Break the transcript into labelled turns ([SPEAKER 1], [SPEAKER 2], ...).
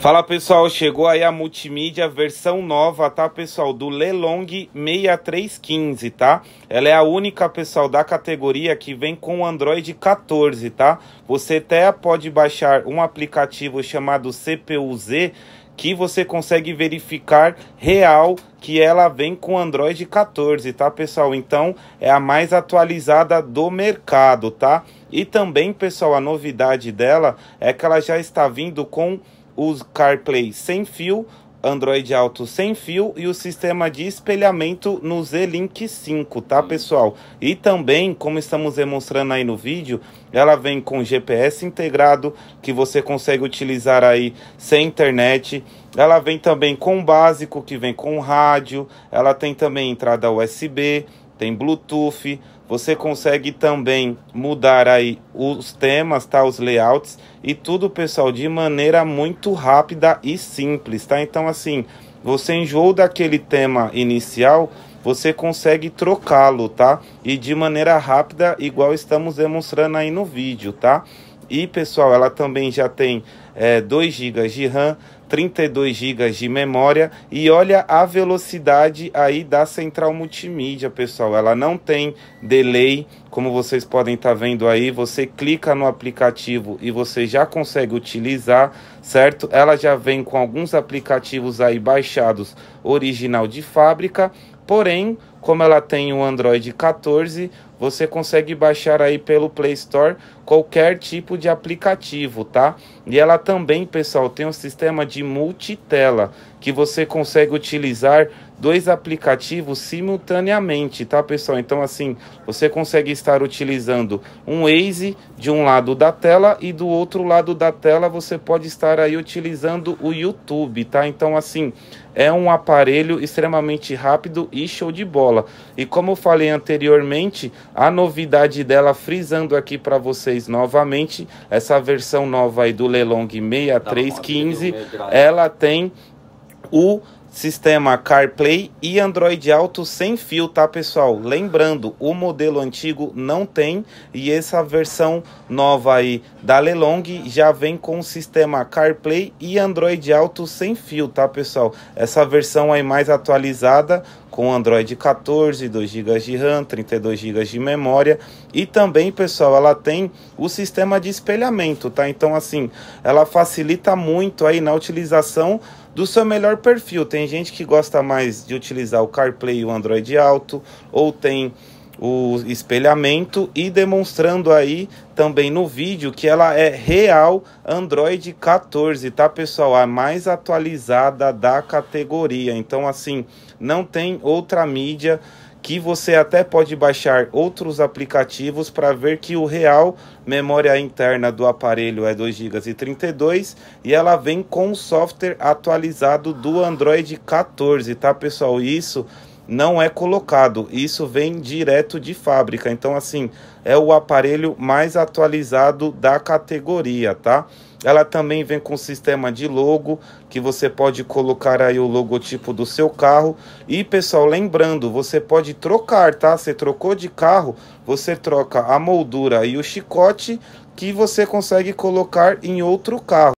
[SPEAKER 1] Fala pessoal, chegou aí a multimídia versão nova, tá pessoal, do Lelong 6315, tá? Ela é a única, pessoal, da categoria que vem com Android 14, tá? Você até pode baixar um aplicativo chamado CPU-Z que você consegue verificar real que ela vem com Android 14, tá, pessoal? Então, é a mais atualizada do mercado, tá? E também, pessoal, a novidade dela é que ela já está vindo com o CarPlay sem fio, Android Auto sem fio e o sistema de espelhamento no Z-Link 5, tá, pessoal? E também, como estamos demonstrando aí no vídeo, ela vem com GPS integrado, que você consegue utilizar aí sem internet. Ela vem também com básico, que vem com rádio. Ela tem também entrada USB, tem Bluetooth, você consegue também mudar aí os temas, tá? Os layouts e tudo, pessoal, de maneira muito rápida e simples, tá? Então, assim, você enjoou daquele tema inicial, você consegue trocá-lo, tá? E de maneira rápida, igual estamos demonstrando aí no vídeo, tá? E pessoal, ela também já tem é, 2 GB de RAM, 32 GB de memória e olha a velocidade aí da central multimídia, pessoal. Ela não tem delay, como vocês podem estar tá vendo aí. Você clica no aplicativo e você já consegue utilizar, certo? Ela já vem com alguns aplicativos aí baixados original de fábrica, porém, como ela tem o Android 14, você consegue baixar aí pelo Play Store qualquer tipo de aplicativo, tá? E ela também, pessoal, tem um sistema de multitela que você consegue utilizar dois aplicativos simultaneamente, tá, pessoal? Então, assim, você consegue estar utilizando um Waze de um lado da tela e do outro lado da tela você pode estar aí utilizando o YouTube, tá? Então, assim, é um aparelho extremamente rápido e show de bola. E como eu falei anteriormente, a novidade dela, frisando aqui para vocês novamente, essa versão nova aí do Lelong 6315, tá ela tem o Sistema CarPlay e Android Auto sem fio, tá pessoal? Lembrando, o modelo antigo não tem e essa versão nova aí da Lelong já vem com o sistema CarPlay e Android Auto sem fio, tá pessoal? Essa versão aí mais atualizada com Android 14, 2 GB de RAM, 32 GB de memória e também, pessoal, ela tem o sistema de espelhamento, tá? Então assim, ela facilita muito aí na utilização do seu melhor perfil. Tem tem gente que gosta mais de utilizar o CarPlay e o Android Auto, ou tem o espelhamento e demonstrando aí também no vídeo que ela é real Android 14, tá pessoal? A mais atualizada da categoria. Então assim, não tem outra mídia que você até pode baixar outros aplicativos para ver que o real memória interna do aparelho é 2 GB e 32 e ela vem com o software atualizado do Android 14, tá pessoal? Isso não é colocado. Isso vem direto de fábrica. Então, assim, é o aparelho mais atualizado da categoria, tá? Ela também vem com sistema de logo, que você pode colocar aí o logotipo do seu carro. E, pessoal, lembrando, você pode trocar, tá? Você trocou de carro, você troca a moldura e o chicote que você consegue colocar em outro carro.